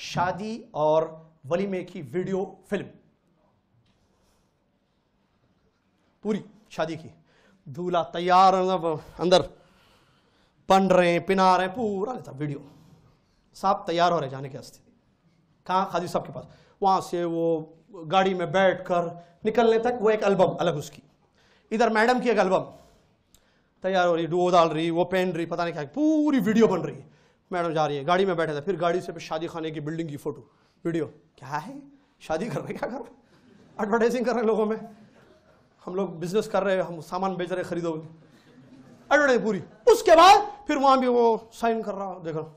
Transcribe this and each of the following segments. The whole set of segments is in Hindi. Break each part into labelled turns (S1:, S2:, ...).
S1: शादी और वलीमे की वीडियो फिल्म पूरी शादी की दूल्हा तैयार अंदर पन रहे हैं पिना रहे पूरा लेता वीडियो साहब तैयार हो रहे जाने के वास्ते कहाँ खादी साहब के पास वहाँ से वो गाड़ी में बैठ कर निकलने तक वो एक एल्बम अलग उसकी इधर मैडम की एक एल्बम तैयार हो रही डो डाल रही वो पहन रही पता नहीं क्या पूरी वीडियो बन रही है मैडम तो जा रही है गाड़ी में बैठे थे फिर गाड़ी से शादी खाने की बिल्डिंग की फोटो वीडियो क्या है शादी कर रहे क्या कर एडवर्टाइजिंग कर रहे लोगों में हम लोग बिजनेस कर रहे हैं हम सामान बेच रहे खरीदो एडवर्टाइज पूरी उसके बाद फिर वहां भी वो साइन कर रहा देख रहा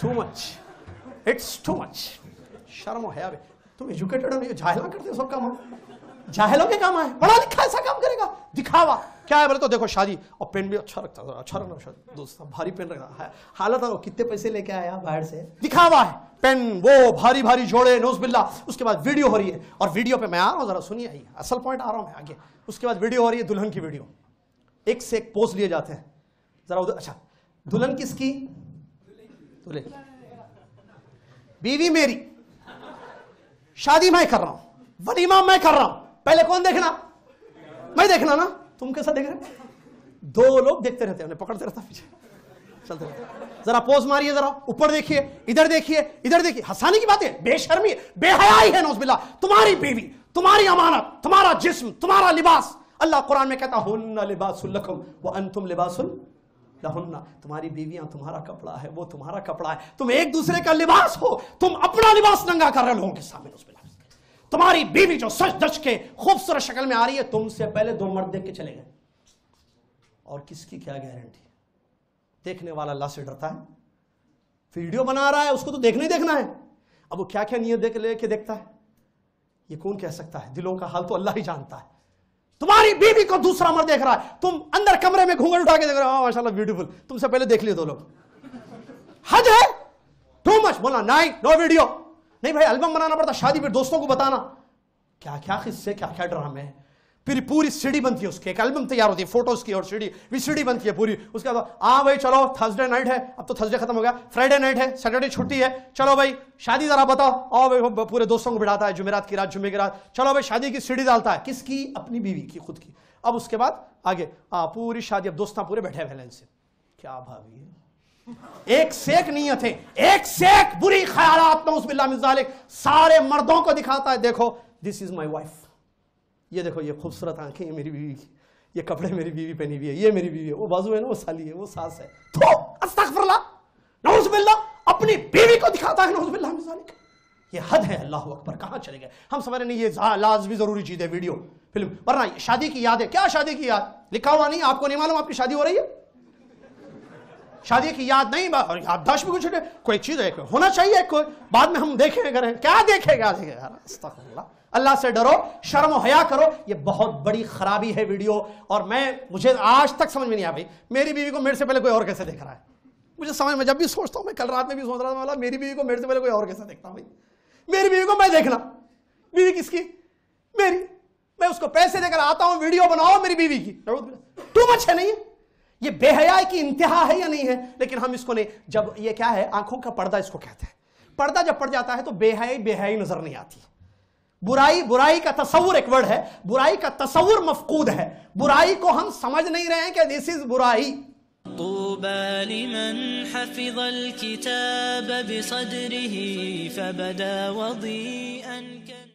S1: too much it's too much शर्म है अभी तुम एजुकेटेड हो नहीं जाहिला करते सब काम हो जाहिलों के काम है बड़ा लिखा ऐसा काम करेगा दिखावा क्या है बोले तो देखो शादी और पेन भी अच्छा रखता था अच्छा रखना शादी दोस्त भारी पेन रखता है हालत है कितने पैसे लेके आया बाहर से दिखावा है पेन वो भारी भारी जोड़े नोज बिल्ला उसके बाद वीडियो हो रही है और वीडियो पे मैं आ रहा हूँ जरा सुनिए आइए असल पॉइंट आ रहा हूँ मैं आगे उसके बाद वीडियो हो रही है दुल्हन की वीडियो एक से एक पोज लिए जाते हैं जरा उधर अच्छा दुल्हन किसकी दुल्हन बीवी मेरी शादी मैं कर रहा हूं वलीमा मैं कर रहा हूं पहले कौन देखना मैं देखना ना तुम कैसा देख रहे दो लोग देखते रहते हैं पकड़ते रहता पीछे चलते रहते जरा पोज मारिए जरा ऊपर देखिए इधर देखिए इधर देखिए हंसाने की बात है बेशर्मी बेहयाई है नौजबिल्ला तुम्हारी बीवी तुम्हारी अमानत तुम्हारा जिस्म तुम्हारा लिबास अल्लाह कुरान में कहता हुन्ना लिबासुल्लकुम व अंतुम लिबासुल लहुन्ना तुम्हारी बीवियां तुम्हारा कपड़ा है वो तुम्हारा कपड़ा है तुम एक दूसरे का लिबास हो तुम अपना लिबास नंगा कर रहे लोगों के सामने तुम्हारी बीवी जो सच दच के खूबसूरत शक्ल में आ रही है तुमसे पहले दो मर्द देख के चले गए और किसकी क्या गारंटी देखने वाला अल्लाह से डरता है वीडियो बना रहा है उसको तो देखना ही देखना है अब वो क्या क्या नियत देख लेके देखता है ये कौन कह सकता है दिलों का हाल तो अल्लाह ही जानता है तुम्हारी बीवी को दूसरा मर देख रहा है तुम अंदर कमरे में घूंघट उठा के देख रहे हो माशाल्लाह ब्यूटीफुल तुमसे पहले देख लिए दो लोग हज है टू मच बोला नहीं नो वीडियो नहीं भाई एल्बम बनाना पड़ता शादी फिर दोस्तों को बताना क्या क्या किस्से क्या क्या ड्रामे है फिर पूरी सीढ़ी बनती है उसकी एक एल्बम तैयार होती है फोटोज की और सीढ़ी वी सीढ़ी बनती है पूरी उसके बाद हाँ भाई चलो थर्सडे नाइट है अब तो थर्सडे खत्म हो गया फ्राइडे नाइट है सैटरडे छुट्टी है चलो भाई शादी जरा बताओ आओ भाई पूरे दोस्तों को बिठाता है जुमेरात की रात जुमे की रात चलो भाई शादी की सीढ़ी डालता है किसकी अपनी बीवी की खुद की अब उसके बाद आगे आ, पूरी शादी अब दोस्त पूरे बैठे वैलेंस से क्या भाभी है एक शेख नियत है एक शेख बुरी ख्याल नौसबिल्लाजालिक सारे मर्दों को दिखाता है देखो दिस इज माई वाइफ ये देखो ये खूबसूरत आंखें मेरी बीवी की ये कपड़े मेरी बीवी पहनी हुई है ये मेरी बीवी है वो बाजू है ना वो साली है वो सास है तो अस्तफरला अपनी बीवी को दिखाता है नौसबिल्लाजालिक ये हद है अल्लाह अकबर कहाँ चले गए हम समझ रहे ये लाजमी ज़रूरी चीज़ है वीडियो फिल्म वरना शादी की याद है क्या शादी की याद लिखा हुआ नहीं आपको नहीं मालूम आपकी शादी हो रही है शादी की याद नहीं और याददाश्त भी कुछ कोई चीज है होना चाहिए कोई बाद में हम देखें करें क्या देखेगा अल्लाह से डरो शर्म हया करो ये बहुत बड़ी खराबी है वीडियो और मैं मुझे आज तक समझ में नहीं आ भाई मेरी बीवी को मेरे से पहले कोई और कैसे देख रहा है मुझे समझ में जब भी सोचता हूँ मैं कल रात में भी सोच रहा था मेरी बीवी को मेरे से पहले कोई और कैसे देखता हूँ भाई मेरी बीवी को मैं देखना बीवी किसकी मेरी मैं उसको पैसे देकर आता हूँ वीडियो बनाओ मेरी बीवी की टू मच है नहीं है ये बेहयाई की इंतहा है या नहीं है लेकिन हम इसको नहीं जब ये क्या है आंखों का पर्दा इसको कहते हैं पर्दा जब पड़ जाता है तो बेहयाई बेहयाई नजर नहीं आती बुराई बुराई का तस्वुर एक वर्ड है बुराई का तस्वुर मफकूद है बुराई को हम समझ नहीं रहे हैं कि दिस इज बुराई طوبى لمن حفظ الكتاب بصدره فبدا وضيئا